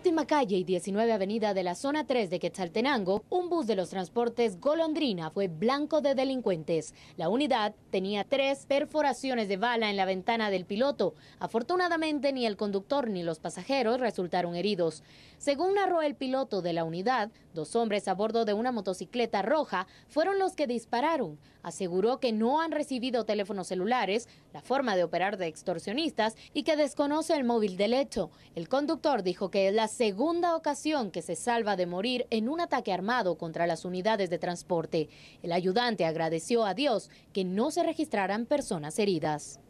Última calle y 19 avenida de la zona 3 de Quetzaltenango, un bus de los transportes Golondrina fue blanco de delincuentes. La unidad tenía tres perforaciones de bala en la ventana del piloto. Afortunadamente ni el conductor ni los pasajeros resultaron heridos. Según narró el piloto de la unidad, dos hombres a bordo de una motocicleta roja fueron los que dispararon. Aseguró que no han recibido teléfonos celulares, la forma de operar de extorsionistas y que desconoce el móvil del hecho. El conductor dijo que es segunda ocasión que se salva de morir en un ataque armado contra las unidades de transporte. El ayudante agradeció a Dios que no se registraran personas heridas.